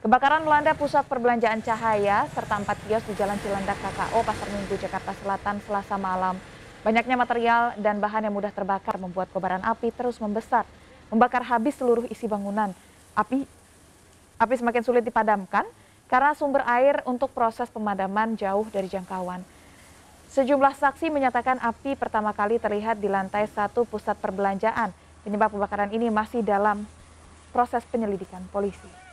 Kebakaran melanda pusat perbelanjaan Cahaya serta empat kios di Jalan Cilandak KKO Pasar Minggu Jakarta Selatan Selasa malam. Banyaknya material dan bahan yang mudah terbakar membuat kobaran api terus membesar, membakar habis seluruh isi bangunan. Api api semakin sulit dipadamkan karena sumber air untuk proses pemadaman jauh dari jangkauan. Sejumlah saksi menyatakan api pertama kali terlihat di lantai satu pusat perbelanjaan. Penyebab kebakaran ini masih dalam proses penyelidikan polisi.